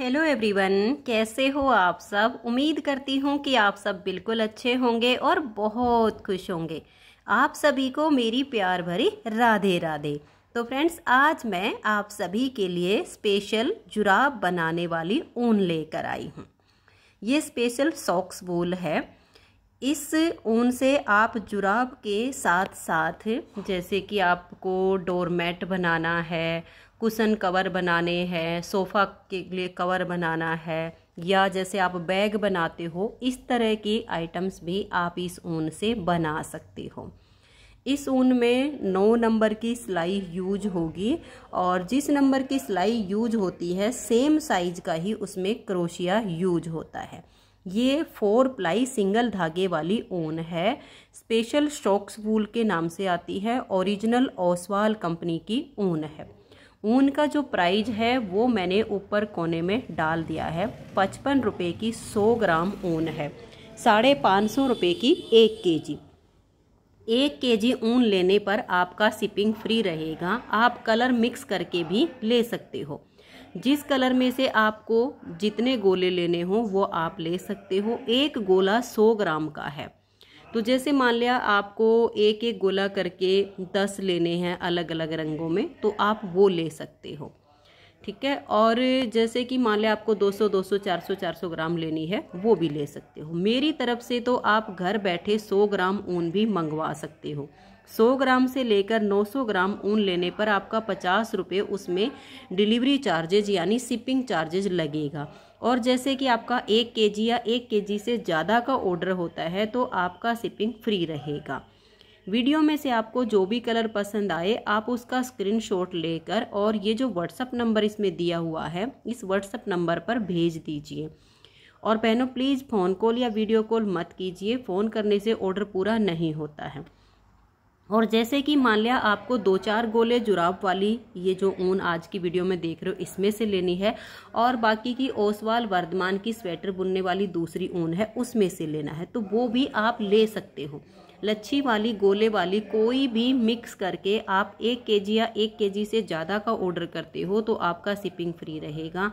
hello everyone कैसे हो आप सब उम्मीद करती हूँ कि आप सब बिल्कुल अच्छे होंगे और बहुत खुश होंगे आप सभी को मेरी प्यार भरी राधे राधे तो फ्रेंड्स आज मैं आप सभी के लिए स्पेशल जुराब बनाने वाली ऊन लेकर आई हूँ ये स्पेशल सॉक्स वूल है इस ऊन से आप जुराब के साथ साथ जैसे कि आपको डोरमेट बनाना है कुशन कवर बनाने हैं सोफ़ा के लिए कवर बनाना है या जैसे आप बैग बनाते हो इस तरह के आइटम्स भी आप इस ऊन से बना सकते हो इस ऊन में नौ नंबर की सिलाई यूज होगी और जिस नंबर की सिलाई यूज होती है सेम साइज का ही उसमें क्रोशिया यूज होता है ये फोर प्लाई सिंगल धागे वाली ऊन है स्पेशल स्टॉक्स वूल के नाम से आती है ओरिजिनल ओसवाल कंपनी की ऊन है ऊन का जो प्राइज है वो मैंने ऊपर कोने में डाल दिया है पचपन रुपये की सौ ग्राम ऊन है साढ़े पाँच सौ रुपये की एक के जी एक के जी ऊन लेने पर आपका शिपिंग फ्री रहेगा आप कलर मिक्स करके भी ले सकते हो जिस कलर में से आपको जितने गोले लेने हों वो आप ले सकते हो एक गोला सौ ग्राम का है तो जैसे मान लिया आपको एक एक गोला करके दस लेने हैं अलग अलग रंगों में तो आप वो ले सकते हो ठीक है और जैसे कि मान लें आपको 200 200 400 400 ग्राम लेनी है वो भी ले सकते हो मेरी तरफ से तो आप घर बैठे 100 ग्राम ऊन भी मंगवा सकते हो 100 ग्राम से लेकर 900 ग्राम ऊन लेने पर आपका पचास रुपये उसमें डिलीवरी चार्जेज यानी शिपिंग चार्जेज लगेगा और जैसे कि आपका एक के या एक के से ज़्यादा का ऑर्डर होता है तो आपका शिपिंग फ्री रहेगा वीडियो में से आपको जो भी कलर पसंद आए आप उसका स्क्रीनशॉट लेकर और ये जो व्हाट्सअप नंबर इसमें दिया हुआ है इस व्हाट्सअप नंबर पर भेज दीजिए और बहनों प्लीज़ फ़ोन कॉल या वीडियो कॉल मत कीजिए फ़ोन करने से ऑर्डर पूरा नहीं होता है और जैसे कि मान लिया आपको दो चार गोले जुराब वाली ये जो ऊन आज की वीडियो में देख रहे हो इसमें से लेनी है और बाकी की ओसवाल वर्धमान की स्वेटर बुनने वाली दूसरी ऊन है उसमें से लेना है तो वो भी आप ले सकते हो लच्छी वाली गोले वाली कोई भी मिक्स करके आप एक केजी या एक केजी से ज़्यादा का ऑर्डर करते हो तो आपका सिपिंग फ्री रहेगा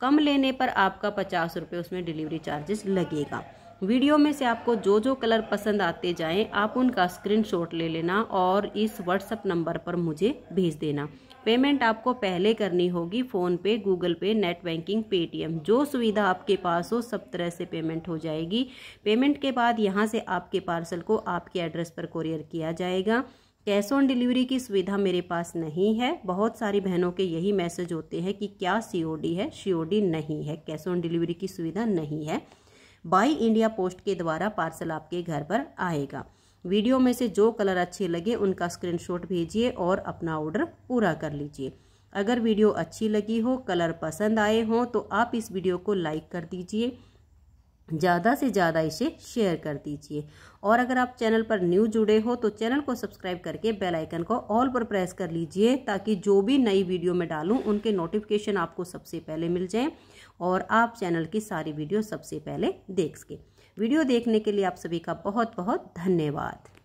कम लेने पर आपका पचास रुपये उसमें डिलीवरी चार्जेस लगेगा वीडियो में से आपको जो जो कलर पसंद आते जाएं आप उनका स्क्रीनशॉट ले लेना और इस व्हाट्सअप नंबर पर मुझे भेज देना पेमेंट आपको पहले करनी होगी फ़ोन पे गूगल पे नेट बैंकिंग पेटीएम जो सुविधा आपके पास हो सब तरह से पेमेंट हो जाएगी पेमेंट के बाद यहाँ से आपके पार्सल को आपके एड्रेस पर कोरियर किया जाएगा कैश ऑन डिलीवरी की सुविधा मेरे पास नहीं है बहुत सारी बहनों के यही मैसेज होते हैं कि क्या सी है सी नहीं है कैश ऑन डिलीवरी की सुविधा नहीं है बाई इंडिया पोस्ट के द्वारा पार्सल आपके घर पर आएगा वीडियो में से जो कलर अच्छे लगे उनका स्क्रीनशॉट भेजिए और अपना ऑर्डर पूरा कर लीजिए अगर वीडियो अच्छी लगी हो कलर पसंद आए हों तो आप इस वीडियो को लाइक कर दीजिए ज़्यादा से ज़्यादा इसे शेयर कर दीजिए और अगर आप चैनल पर न्यू जुड़े हो तो चैनल को सब्सक्राइब करके बेल आइकन को ऑल पर प्रेस कर लीजिए ताकि जो भी नई वीडियो में डालूं उनके नोटिफिकेशन आपको सबसे पहले मिल जाएं और आप चैनल की सारी वीडियो सबसे पहले देख सकें वीडियो देखने के लिए आप सभी का बहुत बहुत धन्यवाद